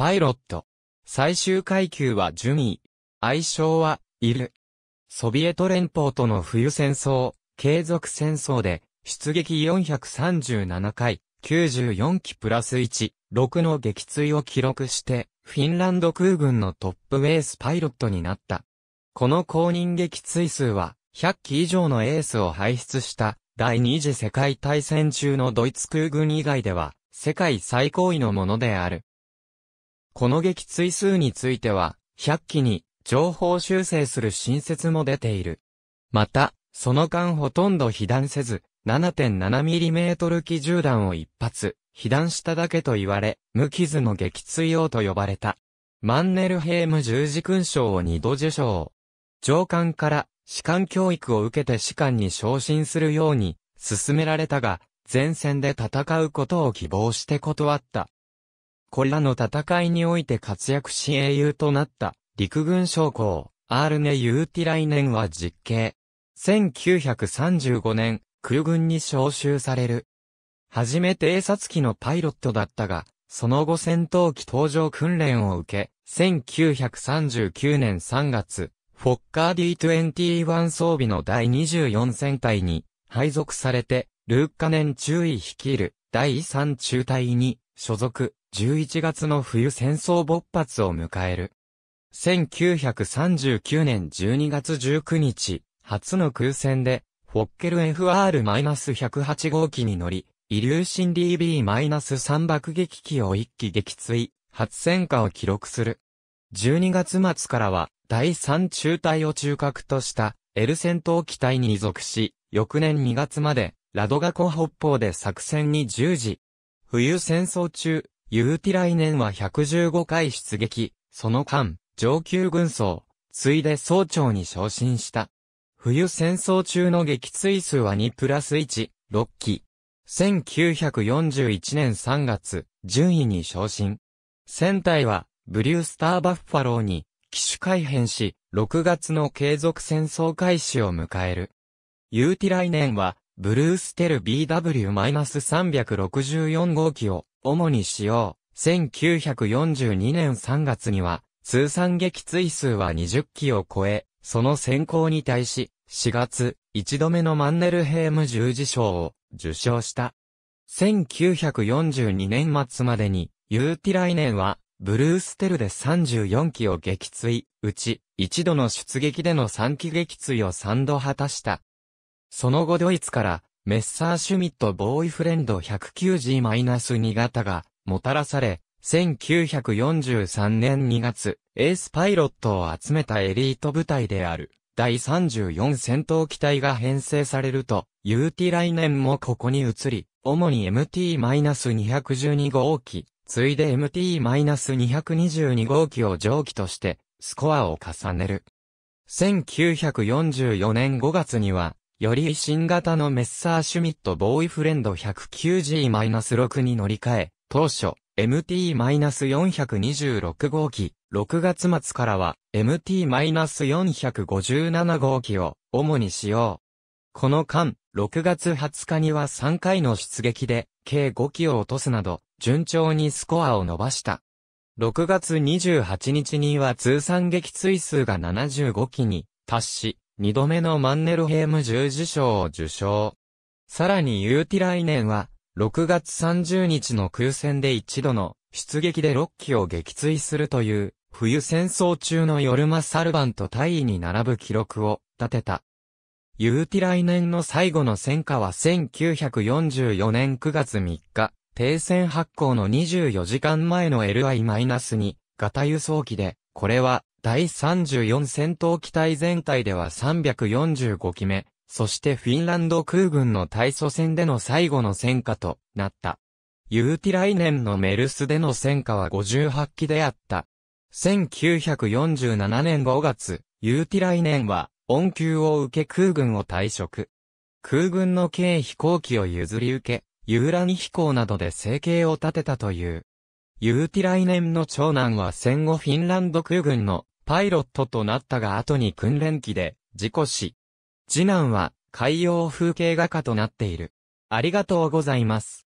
パイロット。最終階級はジュミー。愛称は、いる。ソビエト連邦との冬戦争、継続戦争で、出撃437回、94機プラス1、6の撃墜を記録して、フィンランド空軍のトップエースパイロットになった。この公認撃墜数は、100機以上のエースを輩出した、第二次世界大戦中のドイツ空軍以外では、世界最高位のものである。この撃墜数については、100機に情報修正する新説も出ている。また、その間ほとんど被弾せず、7.7mm 機銃弾を一発、被弾しただけと言われ、無傷の撃墜王と呼ばれた。マンネルヘーム十字勲章を二度受賞。上官から士官教育を受けて士官に昇進するように勧められたが、前線で戦うことを希望して断った。これらの戦いにおいて活躍し英雄となった陸軍将校、アールネ・ユーティライネンは実刑。1935年、空軍に召集される。初めて偵察機のパイロットだったが、その後戦闘機登場訓練を受け、1939年3月、フォッカー D21 装備の第24戦隊に配属されて、ルーカネン中尉率いる第3中隊に所属、11月の冬戦争勃発を迎える。1939年12月19日、初の空戦で、フォッケル FR-108 号機に乗り、イリューシン DB-3 爆撃機を一機撃墜、初戦果を記録する。12月末からは、第3中隊を中核とした、エル戦闘機隊に移属し、翌年2月まで、ラドガコ北方で作戦に従事、冬戦争中、ユーティライネンは115回出撃、その間、上級軍曹、ついで総長に昇進した。冬戦争中の撃墜数は2プラス1、6機。1941年3月、順位に昇進。戦隊は、ブリュースターバッファローに、機種改変し、6月の継続戦争開始を迎える。ユーティライネンは、ブルーステル BW-364 号機を主に使用。1942年3月には、通算撃墜数は20機を超え、その先行に対し、4月、1度目のマンネルヘーム十字賞を受賞した。1942年末までに、ユーティライネンは、ブルーステルで34機を撃墜、うち、一度の出撃での3機撃墜を3度果たした。その後ドイツからメッサーシュミットボーイフレンド1 9 0 2型がもたらされ、1943年2月、エースパイロットを集めたエリート部隊である、第34戦闘機体が編成されると、UT 来年もここに移り、主に MT-212 号機、ついで MT-222 号機を蒸気として、スコアを重ねる。1944年5月には、より新型のメッサーシュミットボーイフレンド 109G-6 に乗り換え、当初、MT-426 号機、6月末からは MT-457 号機を主に使用。この間、6月20日には3回の出撃で、計5機を落とすなど、順調にスコアを伸ばした。6月28日には通算撃墜数が75機に達し、二度目のマンネルヘーム十字章を受賞。さらにユーティライネンは、6月30日の空戦で一度の出撃で6機を撃墜するという、冬戦争中のヨルマ・サルバンと大位に並ぶ記録を立てた。ユーティライネンの最後の戦果は1944年9月3日、停戦発行の24時間前の LI-2 型輸送機で、これは第34戦闘機体全体では345機目、そしてフィンランド空軍の対蘇戦での最後の戦果となった。ユーティライネンのメルスでの戦果は58機であった。1947年5月、ユーティライネンは、恩給を受け空軍を退職。空軍の軽飛行機を譲り受け、遊覧飛行などで生計を立てたという。ユーティライネンの長男は戦後フィンランド空軍のパイロットとなったが後に訓練機で事故死。次男は海洋風景画家となっている。ありがとうございます。